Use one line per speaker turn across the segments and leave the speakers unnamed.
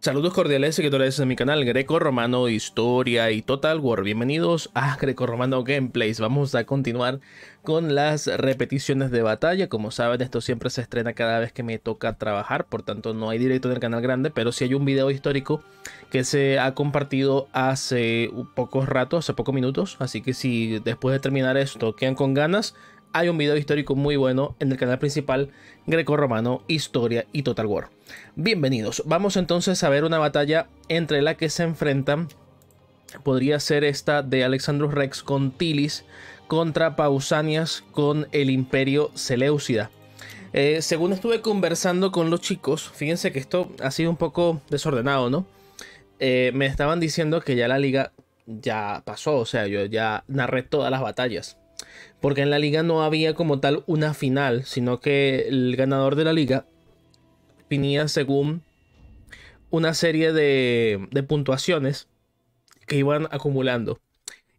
Saludos cordiales seguidores de mi canal Greco Romano Historia y Total War. Bienvenidos a Greco Romano Gameplays. Vamos a continuar con las repeticiones de batalla. Como saben, esto siempre se estrena cada vez que me toca trabajar, por tanto no hay directo en el canal grande, pero sí hay un video histórico que se ha compartido hace pocos ratos, hace pocos minutos. Así que si después de terminar esto quedan con ganas, hay un video histórico muy bueno en el canal principal Greco-Romano, Historia y Total War. Bienvenidos, vamos entonces a ver una batalla entre la que se enfrentan. Podría ser esta de Alexandros Rex con Tilis contra Pausanias con el Imperio Seleucida. Eh, según estuve conversando con los chicos, fíjense que esto ha sido un poco desordenado, ¿no? Eh, me estaban diciendo que ya la liga ya pasó, o sea, yo ya narré todas las batallas porque en la liga no había como tal una final, sino que el ganador de la liga Vinía según una serie de, puntuaciones que iban acumulando.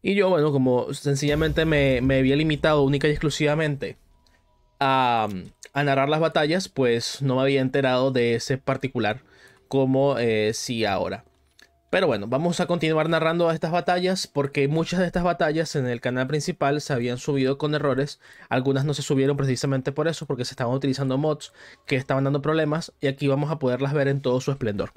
Y yo, bueno, como sencillamente me, había limitado única y exclusivamente a, narrar las batallas, pues no me había enterado de ese particular como si eh, sí ahora. Pero bueno, vamos a continuar narrando estas batallas porque muchas de estas batallas en el canal principal se habían subido con errores. Algunas no se subieron precisamente por eso, porque se estaban utilizando mods que estaban dando problemas y aquí vamos a poderlas ver en todo su esplendor.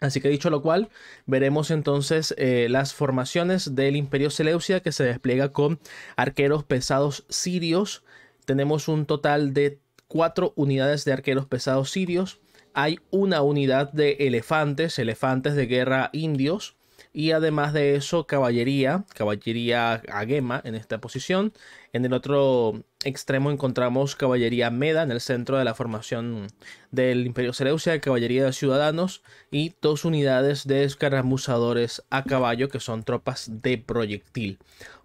Así que dicho lo cual, veremos entonces eh, las formaciones del Imperio Seleucia que se despliega con arqueros pesados sirios. Tenemos un total de cuatro unidades de arqueros pesados sirios, hay una unidad de elefantes, elefantes de guerra indios, y además de eso caballería, caballería agema en esta posición. En el otro extremo encontramos caballería meda en el centro de la formación del Imperio Seleucia, caballería de ciudadanos y dos unidades de escaramuzadores a caballo que son tropas de proyectil.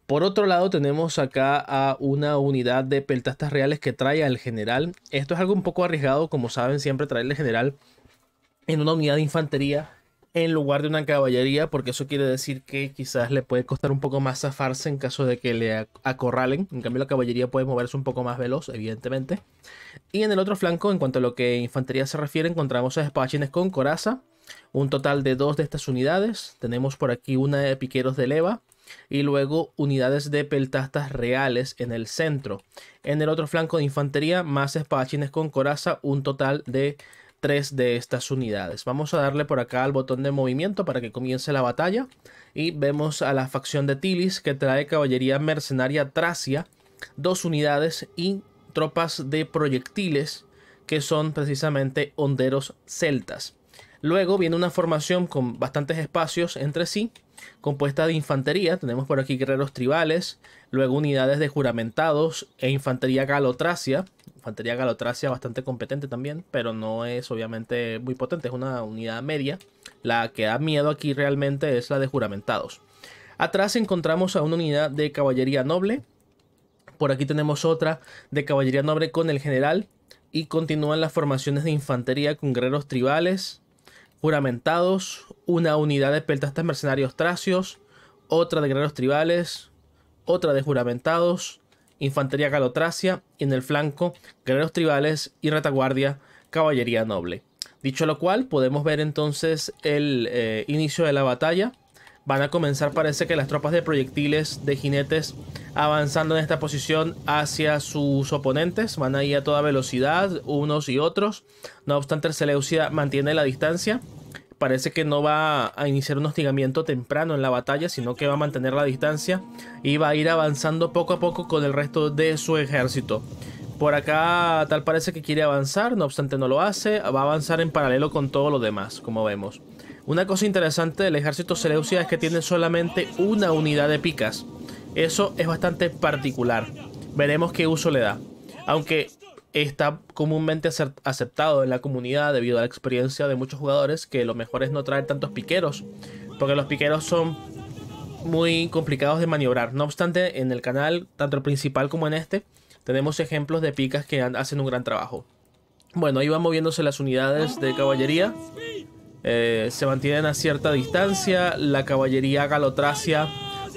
Por otro lado, tenemos acá a una unidad de peltastas reales que trae al general. Esto es algo un poco arriesgado, como saben, siempre traerle general en una unidad de infantería en lugar de una caballería, porque eso quiere decir que quizás le puede costar un poco más zafarse en caso de que le acorralen. En cambio, la caballería puede moverse un poco más veloz, evidentemente. Y en el otro flanco, en cuanto a lo que infantería se refiere, encontramos a espadachines con coraza. Un total de dos de estas unidades. Tenemos por aquí una de piqueros de leva y luego unidades de peltastas reales en el centro. En el otro flanco de infantería, más espadachines con coraza, un total de tres de estas unidades. Vamos a darle por acá al botón de movimiento para que comience la batalla. Y vemos a la facción de Tilis que trae caballería mercenaria Tracia, dos unidades y tropas de proyectiles que son precisamente honderos celtas. Luego viene una formación con bastantes espacios entre sí compuesta de infantería, tenemos por aquí guerreros tribales, luego unidades de juramentados e infantería galotracia, infantería galotracia bastante competente también, pero no es obviamente muy potente, es una unidad media, la que da miedo aquí realmente es la de juramentados. Atrás encontramos a una unidad de caballería noble, por aquí tenemos otra de caballería noble con el general, y continúan las formaciones de infantería con guerreros tribales, juramentados, una unidad de peltastas mercenarios tracios, otra de guerreros tribales, otra de juramentados, infantería galotracia y en el flanco guerreros tribales y retaguardia caballería noble. Dicho lo cual, podemos ver entonces el eh, inicio de la batalla Van a comenzar, parece que las tropas de proyectiles de jinetes avanzando en esta posición hacia sus oponentes. Van a ir a toda velocidad, unos y otros. No obstante, el Seleucida mantiene la distancia. Parece que no va a iniciar un hostigamiento temprano en la batalla, sino que va a mantener la distancia y va a ir avanzando poco a poco con el resto de su ejército. Por acá tal parece que quiere avanzar, no obstante no lo hace, va a avanzar en paralelo con todo lo demás, como vemos. Una cosa interesante del ejército Seleucia es que tiene solamente una unidad de picas. Eso es bastante particular. Veremos qué uso le da. Aunque está comúnmente aceptado en la comunidad debido a la experiencia de muchos jugadores que lo mejor es no traer tantos piqueros. Porque los piqueros son muy complicados de maniobrar. No obstante, en el canal, tanto el principal como en este, tenemos ejemplos de picas que hacen un gran trabajo. Bueno, ahí van moviéndose las unidades de caballería. Eh, se mantienen a cierta distancia, la caballería galotracia,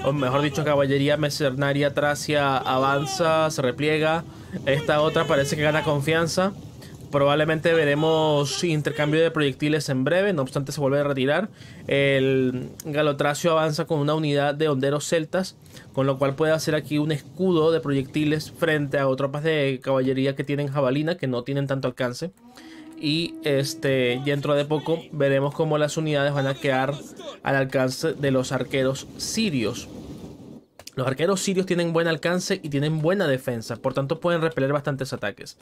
o mejor dicho, caballería mercenaria tracia avanza, se repliega, esta otra parece que gana confianza. Probablemente veremos intercambio de proyectiles en breve, no obstante se vuelve a retirar. El Galotracio avanza con una unidad de honderos celtas, con lo cual puede hacer aquí un escudo de proyectiles frente a tropas de caballería que tienen jabalina, que no tienen tanto alcance y este dentro de poco veremos cómo las unidades van a quedar al alcance de los arqueros sirios. Los arqueros sirios tienen buen alcance y tienen buena defensa, por tanto pueden repeler bastantes ataques.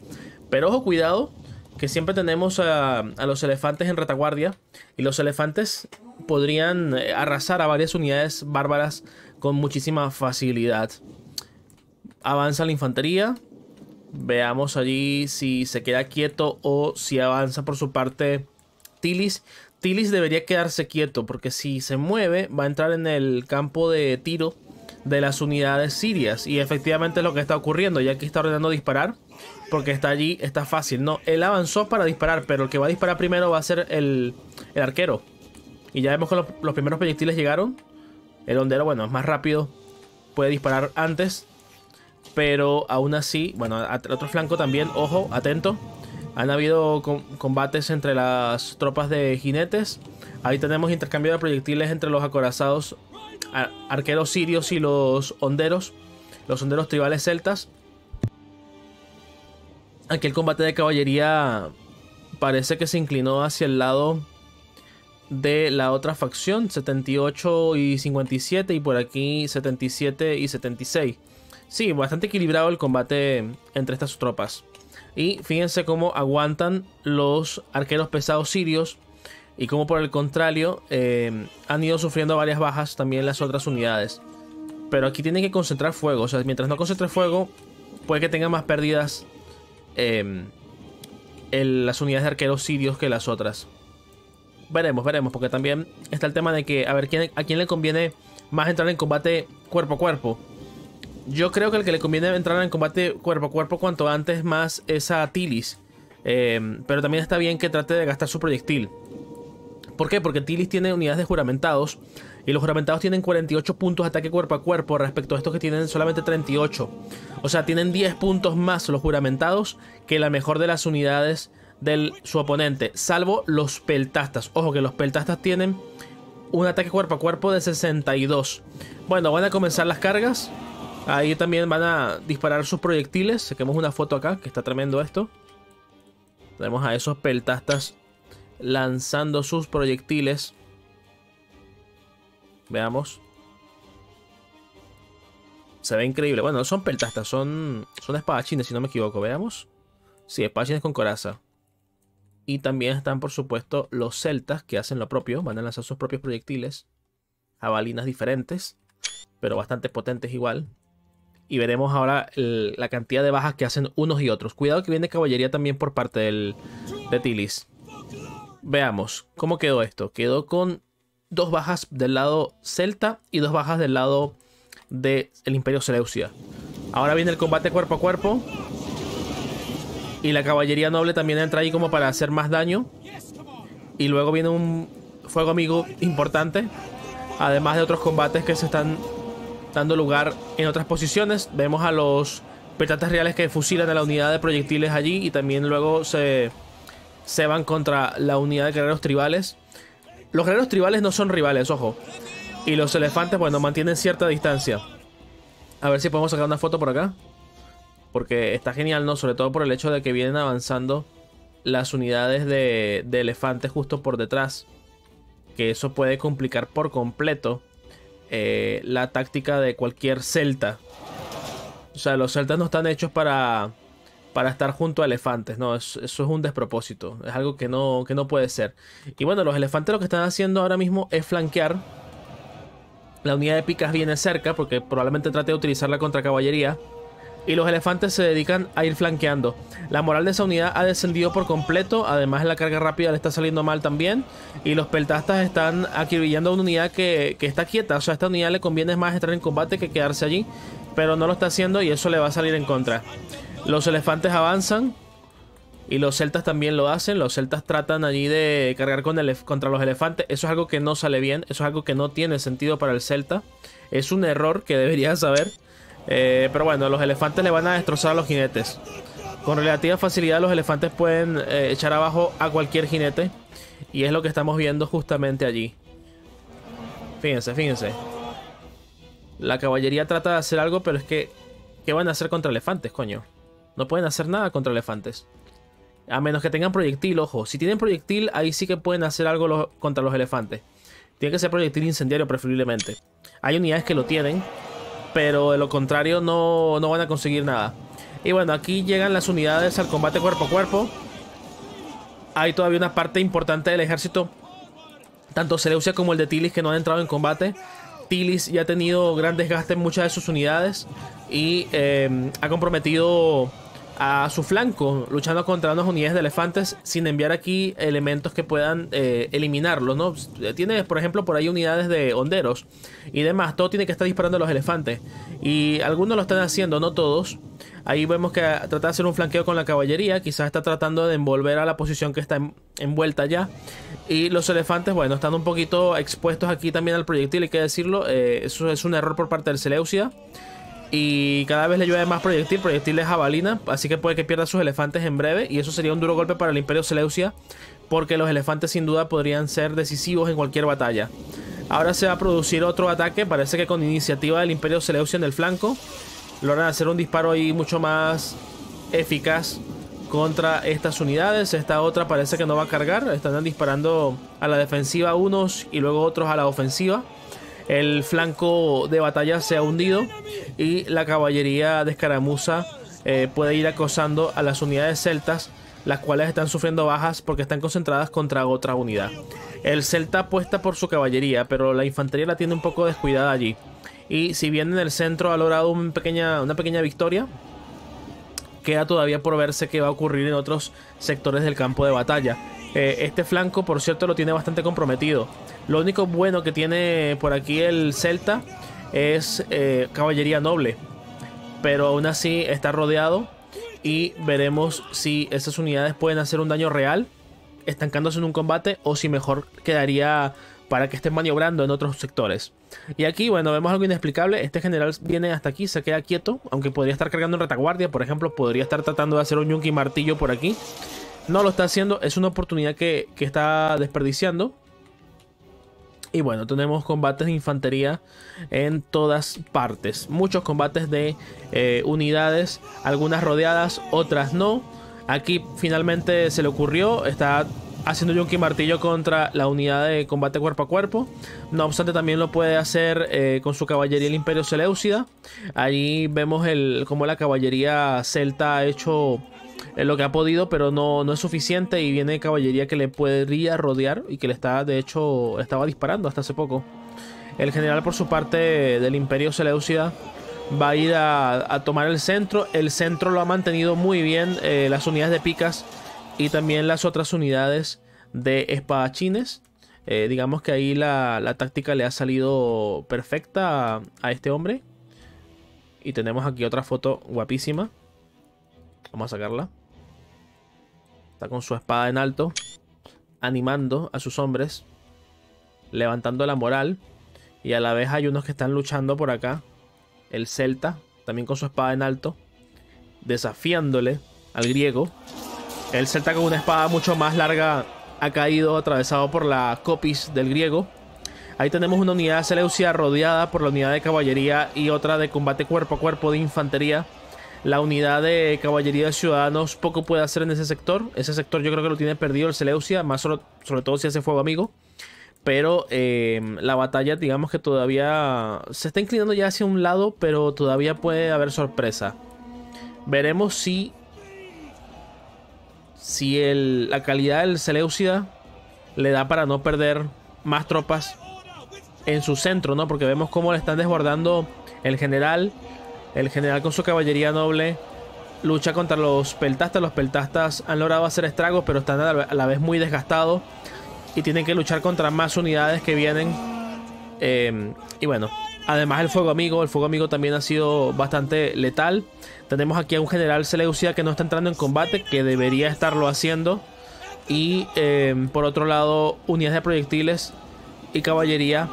Pero ojo, cuidado, que siempre tenemos a, a los elefantes en retaguardia y los elefantes podrían eh, arrasar a varias unidades bárbaras con muchísima facilidad. Avanza la infantería, Veamos allí si se queda quieto o si avanza por su parte Tilis. Tilis debería quedarse quieto porque si se mueve va a entrar en el campo de tiro de las unidades sirias. Y efectivamente es lo que está ocurriendo. Ya que está ordenando disparar. Porque está allí, está fácil. No, él avanzó para disparar. Pero el que va a disparar primero va a ser el, arquero. Y ya vemos que los, los primeros proyectiles llegaron. El hondero, bueno, es más rápido. Puede disparar antes. Pero aún así, bueno, al otro flanco también, ojo, atento. Han habido combates entre las tropas de jinetes. Ahí tenemos intercambio de proyectiles entre los acorazados arqueros sirios y los honderos. Los honderos tribales celtas. Aquí el combate de caballería parece que se inclinó hacia el lado de la otra facción, 78 y 57, y por aquí 77 y 76. Sí, bastante equilibrado el combate entre estas tropas. Y fíjense cómo aguantan los arqueros pesados sirios y cómo por el contrario eh, han ido sufriendo varias bajas también las otras unidades. Pero aquí tienen que concentrar fuego, o sea, mientras no concentre fuego, puede que tengan más pérdidas en em, las unidades de arqueros sirios que las otras. Veremos, veremos, porque también está el tema de que a ver ¿quién, a quién le conviene más entrar en combate cuerpo a cuerpo yo creo que el que le conviene entrar en combate cuerpo a cuerpo cuanto antes más es a Tilis. Em, pero también está bien que trate de gastar su proyectil. ¿Por qué? Porque Tilis tiene unidades de juramentados. Y los juramentados tienen 48 puntos de ataque cuerpo a cuerpo respecto a estos que tienen solamente 38. O sea, tienen 10 puntos más los juramentados que la mejor de las unidades de su oponente. Salvo los peltastas. Ojo que los peltastas tienen un ataque cuerpo a cuerpo de 62. Bueno, van a comenzar las cargas. Ahí también van a disparar sus proyectiles. Saquemos una foto acá, que está tremendo esto. Tenemos a esos peltastas lanzando sus proyectiles. Veamos. Se ve increíble. Bueno, no son peltastas, son, son espadachines, si no me equivoco. Veamos. Sí, espadachines con coraza. Y también están, por supuesto, los celtas que hacen lo propio. Van a lanzar sus propios proyectiles. Jabalinas diferentes, pero bastante potentes igual y veremos ahora la cantidad de bajas que hacen unos y otros. Cuidado que viene caballería también por parte del, de Tilis. Veamos, ¿cómo quedó esto? Quedó con dos bajas del lado celta y dos bajas del lado del Imperio Seleucia. Ahora viene el combate cuerpo a cuerpo. Y la caballería noble también entra ahí como para hacer más daño. Y luego viene un fuego amigo importante. Además de otros combates que se están dando lugar en otras posiciones. Vemos a los petatas reales que fusilan a la unidad de proyectiles allí y también luego se, se van contra la unidad de guerreros tribales. Los guerreros tribales no son rivales, ojo. Y los elefantes, bueno, mantienen cierta distancia. A ver si podemos sacar una foto por acá. Porque está genial, ¿no? Sobre todo por el hecho de que vienen avanzando las unidades de, de elefantes justo por detrás. Que eso puede complicar por completo eh, la táctica de cualquier celta. O sea, los celtas no están hechos para, para estar junto a elefantes, no, eso, es un despropósito, es algo que no, que no puede ser. Y bueno, los elefantes lo que están haciendo ahora mismo es flanquear. La unidad de picas viene cerca porque probablemente trate de utilizarla contra caballería y los elefantes se dedican a ir flanqueando. La moral de esa unidad ha descendido por completo, además la carga rápida le está saliendo mal también y los peltastas están acribillando a una unidad que, está quieta, o sea, a esta unidad le conviene más estar en combate que quedarse allí, pero no lo está haciendo y eso le va a salir en contra. Los elefantes avanzan, y los celtas también lo hacen. Los celtas tratan allí de cargar contra los elefantes. Eso es algo que no sale bien. Eso es algo que no tiene sentido para el celta. Es un error que debería saber. Eh, pero bueno, los elefantes le van a destrozar a los jinetes. Con relativa facilidad los elefantes pueden eh, echar abajo a cualquier jinete. Y es lo que estamos viendo justamente allí. Fíjense, fíjense. La caballería trata de hacer algo, pero es que... ¿Qué van a hacer contra elefantes, coño? No pueden hacer nada contra elefantes. A menos que tengan proyectil, ojo. Si tienen proyectil, ahí sí que pueden hacer algo contra los elefantes. Tiene que ser proyectil incendiario preferiblemente. Hay unidades que lo tienen, pero de lo contrario no, van a conseguir nada. Y bueno, aquí llegan las unidades al combate cuerpo a cuerpo. Hay todavía una parte importante del ejército, tanto Seleucia como el de Tilis, que no han entrado en combate. Tilis ya ha tenido gran desgaste en muchas de sus unidades y eh, ha comprometido a su flanco, luchando contra unas unidades de elefantes sin enviar aquí elementos que puedan eh, eliminarlos, ¿no? Tiene, por ejemplo, por ahí unidades de honderos y demás. Todo tiene que estar disparando a los elefantes. Y algunos lo están haciendo, no todos. Ahí vemos que trata de hacer un flanqueo con la caballería. Quizás está tratando de envolver a la posición que está envuelta ya. Y los elefantes, bueno, están un poquito expuestos aquí también al proyectil, hay que decirlo. Eh, eso es un error por parte del Seleucida. Y cada vez le llueve más proyectil, proyectil de jabalina, así que puede que pierda sus elefantes en breve. Y eso sería un duro golpe para el Imperio Seleucia, porque los elefantes sin duda podrían ser decisivos en cualquier batalla. Ahora se va a producir otro ataque, parece que con iniciativa del Imperio Seleucia en el flanco, logran hacer un disparo ahí mucho más eficaz contra estas unidades. Esta otra parece que no va a cargar, están disparando a la defensiva unos y luego otros a la ofensiva el flanco de batalla se ha hundido y la caballería de escaramuza eh, puede ir acosando a las unidades celtas, las cuales están sufriendo bajas porque están concentradas contra otra unidad. El celta apuesta por su caballería, pero la infantería la tiene un poco descuidada allí. Y si bien en el centro ha logrado una pequeña victoria, queda todavía por verse qué va a ocurrir en otros sectores del campo de batalla. Eh, este flanco, por cierto, lo tiene bastante comprometido. Lo único bueno que tiene por aquí el Celta es eh, caballería noble. Pero aún así está rodeado. Y veremos si esas unidades pueden hacer un daño real estancándose en un combate o si mejor quedaría para que estén maniobrando en otros sectores. Y aquí, bueno, vemos algo inexplicable. Este general viene hasta aquí, se queda quieto, aunque podría estar cargando en retaguardia. Por ejemplo, podría estar tratando de hacer un yunque martillo por aquí. No lo está haciendo, es una oportunidad que, está desperdiciando. Y bueno, tenemos combates de infantería en todas partes. Muchos combates de eh, unidades, algunas rodeadas, otras no. Aquí finalmente se le ocurrió, está haciendo Junkie Martillo contra la unidad de combate cuerpo a cuerpo. No obstante, también lo puede hacer eh, con su caballería el Imperio Seleucida. Ahí vemos el, cómo la caballería celta ha hecho lo que ha podido, pero no, no es suficiente y viene caballería que le podría rodear y que le está, de hecho, estaba disparando hasta hace poco. El general por su parte del Imperio Seleucida va a ir a, tomar el centro. El centro lo ha mantenido muy bien eh, las unidades de picas y también las otras unidades de espadachines. Eh, digamos que ahí la, táctica le ha salido perfecta a, este hombre. Y tenemos aquí otra foto guapísima. Vamos a sacarla. Está con su espada en alto, animando a sus hombres, levantando la moral. Y a la vez hay unos que están luchando por acá. El celta, también con su espada en alto, desafiándole al griego. El celta con una espada mucho más larga ha caído atravesado por la copis del griego. Ahí tenemos una unidad de Seleucia rodeada por la unidad de caballería y otra de combate cuerpo a cuerpo de infantería la unidad de caballería de ciudadanos poco puede hacer en ese sector. Ese sector yo creo que lo tiene perdido el Seleucida más sobre, todo si hace fuego amigo. Pero em, la batalla, digamos que todavía se está inclinando ya hacia un lado, pero todavía puede haber sorpresa. Veremos si, si el, la calidad del Seleucida le da para no perder más tropas en su centro, ¿no? Porque vemos cómo le están desbordando el general el general con su caballería noble lucha contra los peltastas. Los peltastas han logrado hacer estragos, pero están a la vez muy desgastados. Y tienen que luchar contra más unidades que vienen. Em, y bueno, además el fuego amigo. El fuego amigo también ha sido bastante letal. Tenemos aquí a un general Seleucida que no está entrando en combate, que debería estarlo haciendo. Y em, por otro lado, unidades de proyectiles y caballería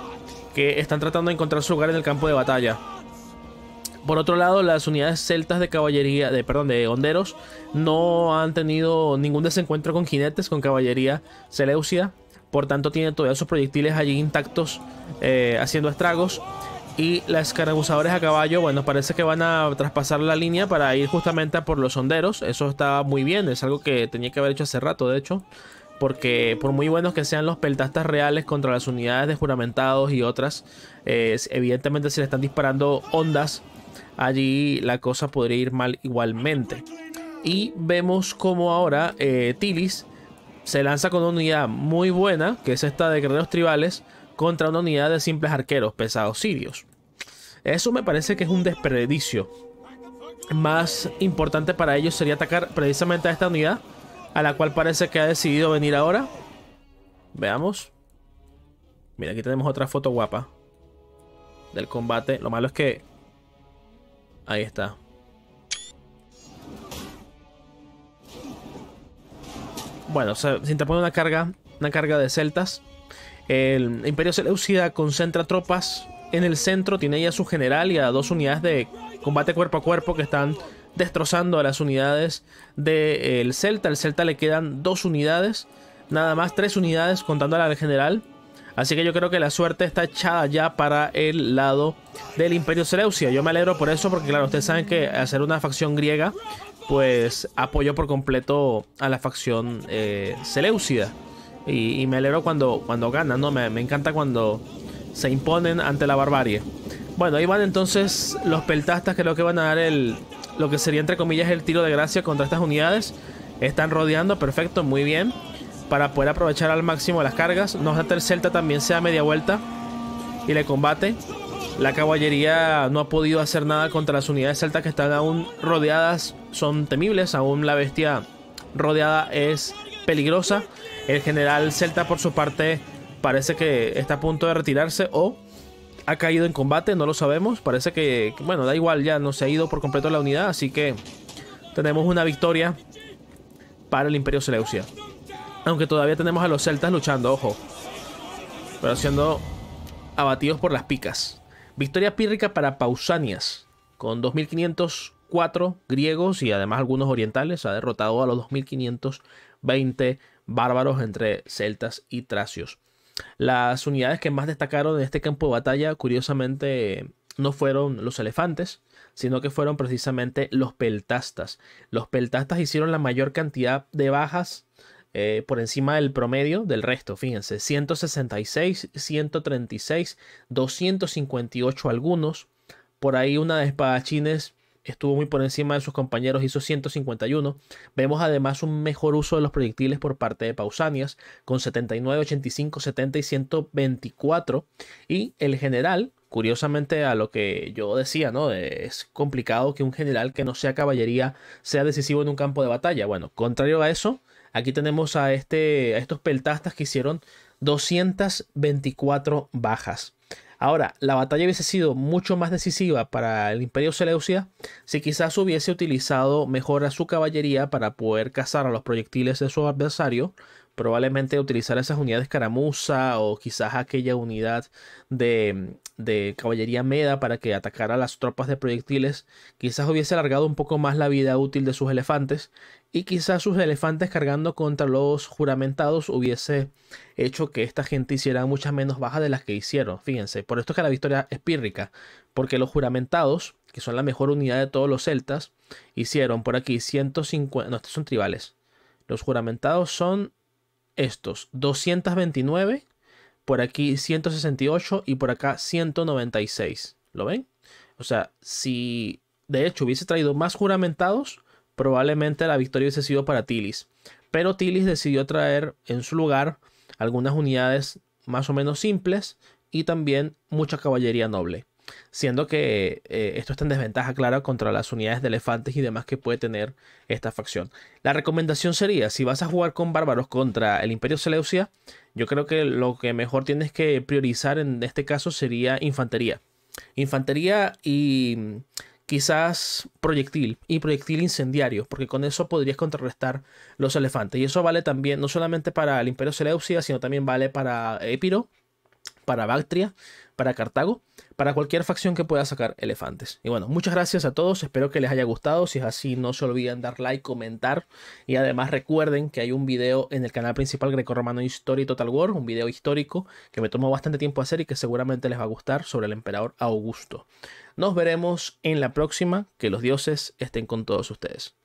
que están tratando de encontrar su lugar en el campo de batalla. Por otro lado, las unidades celtas de caballería, de, perdón, de honderos, no han tenido ningún desencuentro con jinetes, con caballería seleucida. Por tanto, tienen todavía sus proyectiles allí intactos, eh, haciendo estragos. Y las carabuzadores a caballo, bueno, parece que van a traspasar la línea para ir justamente a por los honderos. Eso está muy bien, es algo que tenía que haber hecho hace rato, de hecho. Porque por muy buenos que sean los peltastas reales contra las unidades de juramentados y otras, eh, evidentemente se le están disparando ondas allí la cosa podría ir mal igualmente. Y vemos como ahora eh, Tilis se lanza con una unidad muy buena, que es esta de guerreros tribales, contra una unidad de simples arqueros pesados sirios. Eso me parece que es un desperdicio. Más importante para ellos sería atacar precisamente a esta unidad, a la cual parece que ha decidido venir ahora. Veamos. Mira, aquí tenemos otra foto guapa del combate. Lo malo es que Ahí está. Bueno, se, interpone una carga, una carga de celtas. El Imperio Seleucida concentra tropas en el centro, tiene ya a su general y a dos unidades de combate cuerpo a cuerpo que están destrozando a las unidades del Celta. el Celta le quedan dos unidades, nada más tres unidades contando a la general. Así que yo creo que la suerte está echada ya para el lado del Imperio Seleucia. Yo me alegro por eso, porque claro, ustedes saben que hacer una facción griega, pues apoyo por completo a la facción eh, Seleucida. Y, me alegro cuando, cuando ganan, ¿no? Me, me encanta cuando se imponen ante la barbarie. Bueno, ahí van entonces los peltastas, que creo que van a dar el, lo que sería entre comillas el tiro de gracia contra estas unidades. Están rodeando, perfecto, muy bien para poder aprovechar al máximo las cargas. No obstante, el Celta también se da media vuelta y le combate. La caballería no ha podido hacer nada contra las unidades celtas que están aún rodeadas. Son temibles, aún la bestia rodeada es peligrosa. El general celta por su parte parece que está a punto de retirarse o ha caído en combate, no lo sabemos. Parece que, bueno, da igual, ya no se ha ido por completo la unidad, así que tenemos una victoria para el Imperio Seleucia. Aunque todavía tenemos a los celtas luchando, ojo. Pero siendo abatidos por las picas. Victoria pírrica para Pausanias, con 2.504 griegos y además algunos orientales. Ha derrotado a los 2.520 bárbaros entre celtas y tracios. Las unidades que más destacaron en este campo de batalla, curiosamente, no fueron los elefantes, sino que fueron precisamente los peltastas. Los peltastas hicieron la mayor cantidad de bajas eh, por encima del promedio del resto, fíjense, 166, 136, 258 algunos, por ahí una de espadachines estuvo muy por encima de sus compañeros, hizo 151. Vemos además un mejor uso de los proyectiles por parte de Pausanias, con 79, 85, 70 y 124. Y el general, curiosamente a lo que yo decía, ¿no? Es complicado que un general que no sea caballería sea decisivo en un campo de batalla. Bueno, contrario a eso, Aquí tenemos este, a, estos peltastas que hicieron 224 bajas. Ahora, la batalla hubiese sido mucho más decisiva para el Imperio Seleucia si quizás hubiese utilizado mejor a su caballería para poder cazar a los proyectiles de su adversario, probablemente utilizar esas unidades caramusa o quizás aquella unidad de, de, caballería meda para que atacara a las tropas de proyectiles, quizás hubiese alargado un poco más la vida útil de sus elefantes y quizás sus elefantes cargando contra los juramentados hubiese hecho que esta gente hiciera muchas menos bajas de las que hicieron. Fíjense, por esto es que la victoria es pírrica, porque los juramentados, que son la mejor unidad de todos los celtas, hicieron por aquí 150, no, estos son tribales. Los juramentados son estos, 229, por aquí 168 y por acá 196. ¿Lo ven? O sea, si de hecho hubiese traído más juramentados, probablemente la victoria hubiese sido para Tilis, Pero Tilis decidió traer en su lugar algunas unidades más o menos simples y también mucha caballería noble. Siendo que eh, esto está en desventaja clara contra las unidades de elefantes y demás que puede tener esta facción. La recomendación sería, si vas a jugar con bárbaros contra el Imperio Seleucia, yo creo que lo que mejor tienes que priorizar en este caso sería infantería. Infantería y quizás proyectil y proyectil incendiario, porque con eso podrías contrarrestar los elefantes. Y eso vale también, no solamente para el Imperio Seleucida, sino también vale para Epiro, para Bactria, para Cartago, para cualquier facción que pueda sacar elefantes. Y bueno, muchas gracias a todos, espero que les haya gustado, si es así no se olviden dar like, comentar y además recuerden que hay un video en el canal principal Greco-Romano History Total War, un video histórico que me tomó bastante tiempo hacer y que seguramente les va a gustar sobre el emperador Augusto. Nos veremos en la próxima, que los dioses estén con todos ustedes.